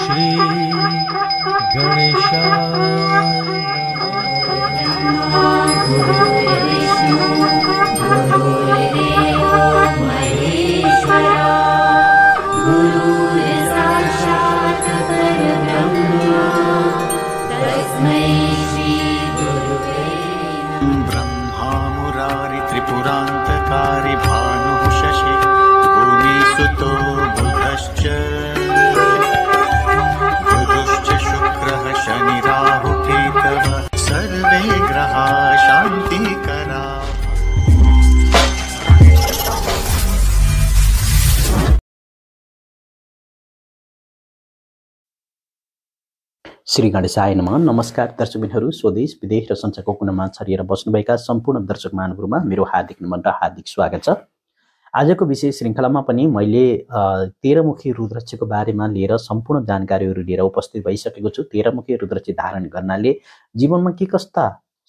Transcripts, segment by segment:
श्री गणेश श्री गणेशाय नम नमस्कार दर्शकबिनहरू स्वदेश विदेश र संसारको कुनामा छरिएर बस्नुभएका सम्पूर्ण दर्शक महानुहरूमा मेरो हार्दिक नमन र हार्दिक स्वागत छ आजको विशेष श्रृङ्खलामा पनि मैले तेह्रमुखी रुद्रक्षको बारेमा लिएर सम्पूर्ण जानकारीहरू लिएर उपस्थित भइसकेको छु तेह्रमुखी रुद्रक्ष धारण गर्नाले जीवनमा के कस्ता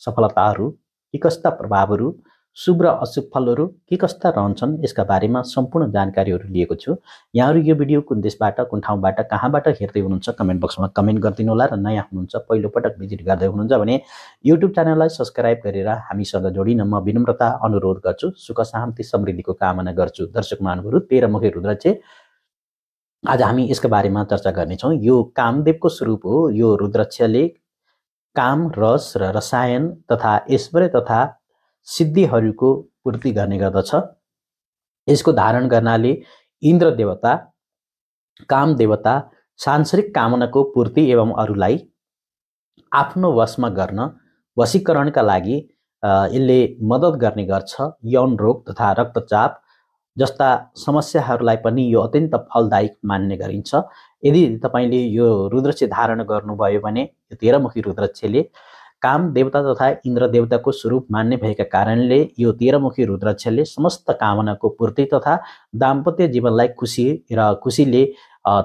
सफलताहरू के कस्ता प्रभावहरू शुभ र अशुभ फलहरू के कस्ता रहन्छन् यसका बारेमा सम्पूर्ण जानकारीहरू लिएको छु यहाँहरू यो भिडियो कुन देशबाट कुन ठाउँबाट कहाँबाट हेर्दै हुनुहुन्छ कमेन्ट बक्समा कमेन्ट गरिदिनु होला र नयाँ हुनुहुन्छ पहिलोपटक भिजिट गर्दै हुनुहुन्छ भने युट्युब च्यानललाई सब्सक्राइब गरेर हामीसँग जोडिन म विनम्रता अनुरोध गर्छु सुख शान्ति समृद्धिको कामना गर्छु दर्शक महानुभावहरू तेह्र मुखे रुद्र आज हामी यसको बारेमा चर्चा गर्नेछौँ यो कामदेवको स्वरूप हो यो रुद्रक्षले काम रस र रसायन तथा ऐश्वर्य तथा सिद्धिहरूको पूर्ति गर्ने गर्दछ यसको धारण गर्नाले इन्द्र देवता काम देवता सांसारिक कामनाको पूर्ति एवं अरूलाई आफ्नो वशमा गर्न वशीकरणका लागि यसले मद्दत गर्ने गर्छ यौन रोग तथा रक्तचाप जस्ता समस्याहरूलाई पनि यो अत्यन्त फलदायक मान्ने गरिन्छ यदि तपाईँले यो रुद्रक्ष धारण गर्नुभयो भने यो तेह्रमुखी रुद्रक्षले काम देवता तथा इन्द्र देवताको स्वरूप मान्ने भएका कारणले यो तेह्रमुखी रुद्राक्षले समस्त कामनाको पूर्ति तथा दाम्पत्य जीवनलाई खुसी र खुसीले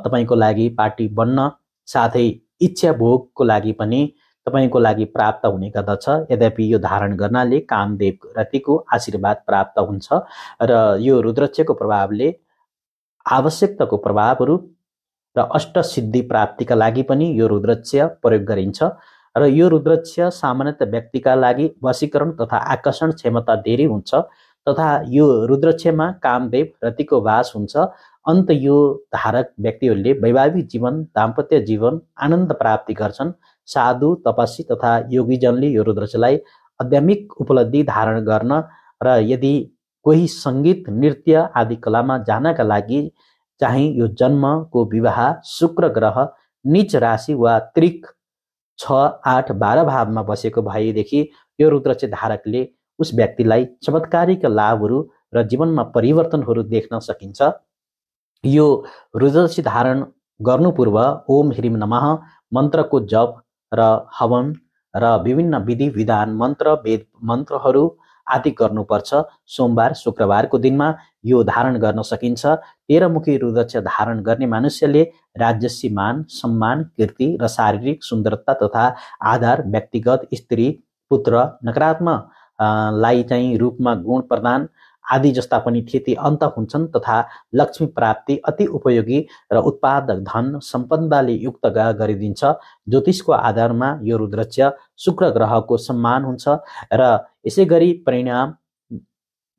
तपाईँको लागि पार्टी बन्न साथै इच्छा भोगको लागि पनि तपाईँको लागि प्राप्त हुने गर्दछ यद्यपि यो धारण गर्नाले कामदेव रतिको आशीर्वाद प्राप्त हुन्छ र यो रुद्रक्षको प्रभावले आवश्यकताको प्रभावहरू र अष्ट सिद्धि प्राप्तिका लागि पनि यो रुद्रक्ष प्रयोग गरिन्छ र यो रुद्रक्ष सामान्यत व्यक्तिका लागि वशीकरण तथा आकर्षण क्षमता धेरै हुन्छ तथा यो रुद्रक्षमा कामदेव रतिको वास हुन्छ अन्त यो धारक व्यक्तिहरूले वैवाहिक जीवन दाम्पत्य जीवन आनन्द प्राप्ति गर्छन् साधु तपसी तथा योगीजनले यो रुद्रक्षलाई आध्यात्मिक उपलब्धि धारण गर्न र यदि कोही सङ्गीत नृत्य आदि कलामा जानका लागि चाहिँ यो जन्मको विवाह शुक्र ग्रह निच राशि वा त्रिक छ आठ बाह्र भावमा बसेको भएदेखि यो रुद्र धारकले उस व्यक्तिलाई चमत्कारिक लाभहरू र जीवनमा परिवर्तनहरू देख्न सकिन्छ यो रुद्रची धारण गर्नु पूर्व ओम ह्रीम नमः मन्त्रको जप र हवन र विभिन्न विधि विधान मन्त्र वेद मन्त्रहरू आदि गर्नुपर्छ सोमबार शुक्रबारको दिनमा यो धारण गर्न सकिन्छ तेह्रमुखी रुद्रक्ष धारण गर्ने मानुष्यले राजस्वी मान सम्मान कीर्ति र शारीरिक सुन्दरता तथा आधार व्यक्तिगत स्त्री पुत्र नकारात्मक लाई चाहिँ रूपमा गुण प्रदान आदि जस्ता पनि थिए अन्त हुन्छन् तथा लक्ष्मी प्राप्ति अति उपयोगी र उत्पादक धन सम्पदाले युक्त गरिदिन्छ ज्योतिषको आधारमा यो रुद्रक्ष शुक्र ग्रहको सम्मान हुन्छ र यसै गरी परिणाम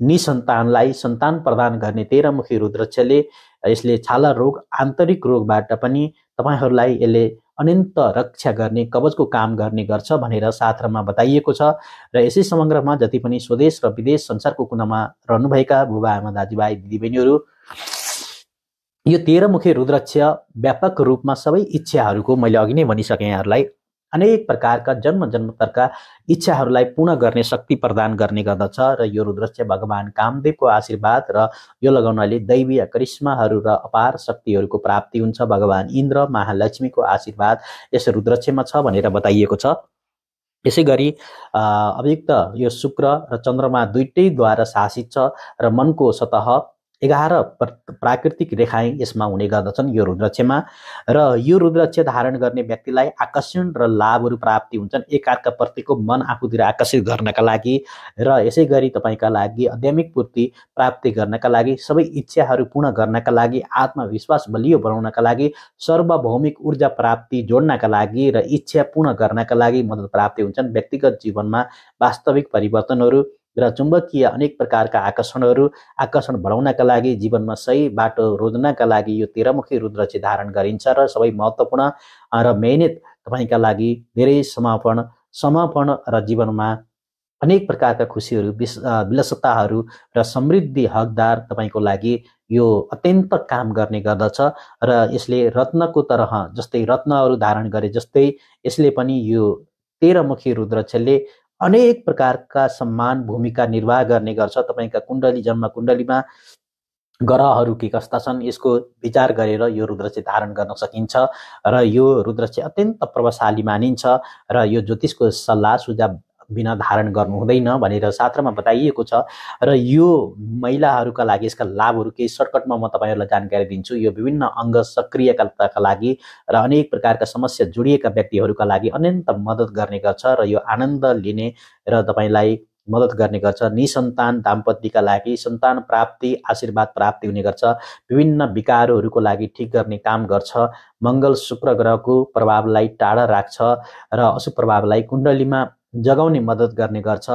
निसन्तानलाई सन्तान प्रदान गर्ने तेह्रमुखी रुद्रक्षले यसले छाला रोग आन्तरिक रोगबाट पनि तपाईँहरूलाई यसले अनन्त रक्षा गर्ने कवचको काम गर्ने गर्छ भनेर शास्त्रमा बताइएको छ र यसै समग्रमा जति पनि स्वदेश र विदेश संसारको कुनामा रहनुभएका बुबा आमा दाजुभाइ दिदीबहिनीहरू यो तेह्रमुखे रुद्रक्ष व्यापक रूपमा सबै इच्छाहरूको मैले अघि नै भनिसकेँ यहाँहरूलाई अनेक प्रकारका जन्म जन्मतरका इच्छाहरूलाई पूर्ण गर्ने शक्ति प्रदान गर्ने गर्दछ र यो रुद्रक्ष भगवान् कामदेवको आशीर्वाद र यो लगाउनाले दैवीय करिश्माहरू र अपार शक्तिहरूको प्राप्ति हुन्छ भगवान् इन्द्र महालक्ष्मीको आशीर्वाद यस रुद्रक्षमा छ भनेर बताइएको छ यसै गरी अभियुक्त यो शुक्र र चन्द्रमा दुइटैद्वारा शासित छ र मनको सतह एघार प्राकृतिक रेखाएँ यसमा हुने गर्दछन् यो रुद्रक्षमा र यो रुद्रक्ष धारण गर्ने व्यक्तिलाई आकर्षण र लाभहरू प्राप्ति हुन्छन् एकअर्काप्रतिको मन आफूतिर आकर्षित गर्नका लागि र यसै गरी तपाईँका लागि आध्यात्मिक पूर्ति प्राप्ति गर्नका लागि सबै इच्छाहरू पूर्ण गर्नका लागि आत्मविश्वास बलियो बनाउनका लागि सार्वभौमिक ऊर्जा प्राप्ति जोड्नका लागि र इच्छा पूर्ण गर्नका लागि मद्दत प्राप्ति हुन्छन् व्यक्तिगत जीवनमा वास्तविक परिवर्तनहरू र चुम्बकीय अनेक प्रकारका आकर्षणहरू आकर्षण बढाउनका लागि जीवनमा सही बाटो रोज्नका लागि यो तेह्रमुखी रुद्र चाहिँ धारण गरिन्छ र सबै महत्त्वपूर्ण र मेहनत तपाईँका लागि धेरै समापन समापन र जीवनमा अनेक प्रकारका खुसीहरू विस विलसताहरू र समृद्धि हकदार तपाईँको लागि यो अत्यन्त काम गर्ने गर्दछ र यसले रत्नको तरह जस्तै रत्नहरू धारण गरे जस्तै यसले पनि यो तेह्रमुखी रुद्रक्षले अनेक प्रकारका सम्मान भूमिका निर्वाह गर्ने गर्छ तपाईँका कुण्डली जन्म कुण्डलीमा ग्रहहरू के कस्ता छन् यसको विचार गरेर यो रुद्र चाहिँ धारण गर्न सकिन्छ र यो रुद्र चाहिँ अत्यन्त प्रभावशाली मानिन्छ र यो ज्योतिषको सल्लाह सुझाव बिना धारण गर्नु हुँदैन भनेर शास्त्रमा बताइएको छ र यो महिलाहरूका लागि यसका लाभहरू केही सर्टकटमा म तपाईँहरूलाई जानकारी दिन्छु यो विभिन्न अङ्ग सक्रियताका लागि र अनेक प्रकारका समस्या जोडिएका व्यक्तिहरूका लागि अनन्त मद्दत गर्ने गर्छ र यो आनन्द लिने र तपाईँलाई मद्दत गर्ने गर्छ निसन्तान दाम्पत्यका लागि सन्तान प्राप्ति आशीर्वाद प्राप्ति हुने गर्छ विभिन्न विकारहरूको लागि ठिक गर्ने काम गर्छ मङ्गल शुक्र ग्रहको प्रभावलाई टाढा राख्छ र अशुभ प्रभावलाई कुण्डलीमा जगाउने मद्दत गर्ने गर्छ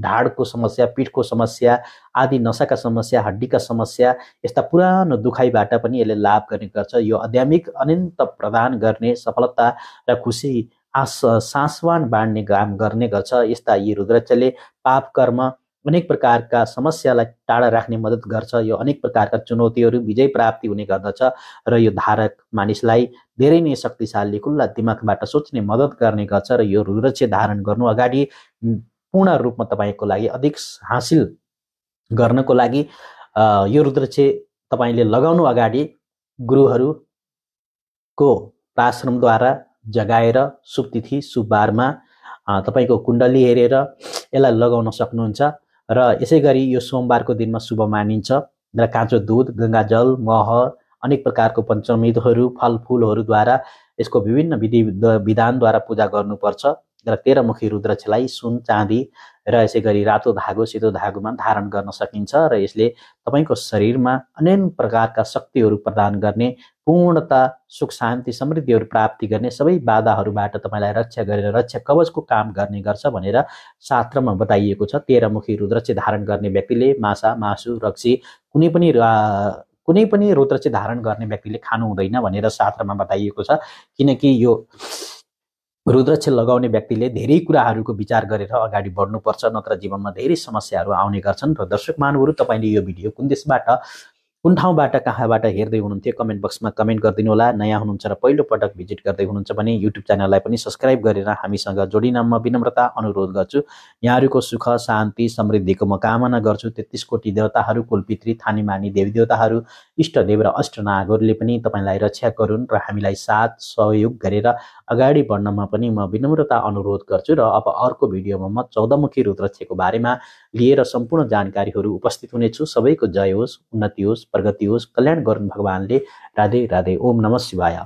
ढाडको समस्या पिठको समस्या आदि नसाका समस्या हड्डीका समस्या यस्ता पुरानो दुखाइबाट पनि यसले लाभ गर्ने गर्छ यो आध्यात्मिक अनन्त प्रदान गर्ने सफलता र खुसी आस सासवान बाँड्ने काम गर्ने गर्छ यस्ता यी रुद्राक्षले पाप कर्म अनेक प्रकारका समस्यालाई टाढा राख्ने मद्दत गर्छ यो अनेक प्रकारका चुनौतीहरू विजय प्राप्ति हुने गर्दछ र यो धारक मानिसलाई धेरै नै शक्तिशाली खुल्ला दिमागबाट सोच्ने मद्दत गर्ने गर्छ र यो रुद्रक्ष धारण गर्नु अगाडि पूर्ण रूपमा तपाईँको लागि अधिक हासिल गर्नको लागि यो रुद्रक्ष तपाईँले लगाउनु अगाडि गुरुहरूको प्राश्रमद्वारा जगाएर शुभतिथि शुभबारमा तपाईँको कुण्डली हेरेर यसलाई लगाउन सक्नुहुन्छ र यसै गरी यो सोमबारको दिनमा शुभ मानिन्छ र काँचो दुध जल मह अनेक प्रकारको पञ्चमिदहरू फलफुलहरूद्वारा यसको विभिन्न विधि विधानद्वारा पूजा गर्नुपर्छ र तेह्रमुखी रुद्रक्षलाई सुन चाँदी र यसै गरी रातो धागो सेतो धागोमा धारण गर्न सकिन्छ र यसले तपाईँको शरीरमा अनेक प्रकारका शक्तिहरू प्रदान गर्ने पूर्णता सुख शान्ति समृद्धिहरू प्राप्ति गर्ने सबै बाधाहरूबाट तपाईँलाई रक्षा गरेर रक्षा कवचको काम गर्ने गर्छ भनेर शास्त्रमा बताइएको छ तेह्रमुखी रुद्रक्ष धारण गर्ने व्यक्तिले मासा मासु रक्सी कुनै पनि कुनै पनि रुद्रक्ष धारण गर्ने व्यक्तिले खानु हुँदैन भनेर शास्त्रमा बताइएको छ किनकि यो रुद्रक्ष लगाउने व्यक्तिले धेरै कुराहरूको विचार गरेर अगाडि बढ्नुपर्छ नत्र जीवनमा धेरै समस्याहरू आउने गर्छन् र दर्शक मानवहरू तपाईँले यो भिडियो कुन देशबाट कुन ठाउँबाट कहाँबाट हेर्दै हुनुहुन्थ्यो कमेन्ट बक्समा कमेन्ट गरिदिनु होला नयाँ हुनुहुन्छ र पहिलोपटक भिजिट गर्दै हुनुहुन्छ भने युट्युब च्यानललाई पनि सब्सक्राइब गरेर हामीसँग जोडिन म विनम्रता अनुरोध गर्छु यहाँहरूको सुख शान्ति समृद्धिको म कामना गर्छु तेत्तिस कोटी देवताहरू मानी थानीमानी देवताहरू इष्टदेव र अष्टनागहरूले पनि तपाईँलाई रक्षा गरून् र हामीलाई साथ सहयोग गरेर अगाडि बढ्नमा पनि म विनम्रता अनुरोध गर्छु र अब अर्को भिडियोमा म चौधमुखी रुद्रक्षको बारेमा लिएर सम्पूर्ण जानकारीहरू उपस्थित हुनेछु सबैको जय होस् उन्नति होस् प्रगति होस् कल्याण गरून् भगवान्ले राधे राधे ओम नमः शिवाय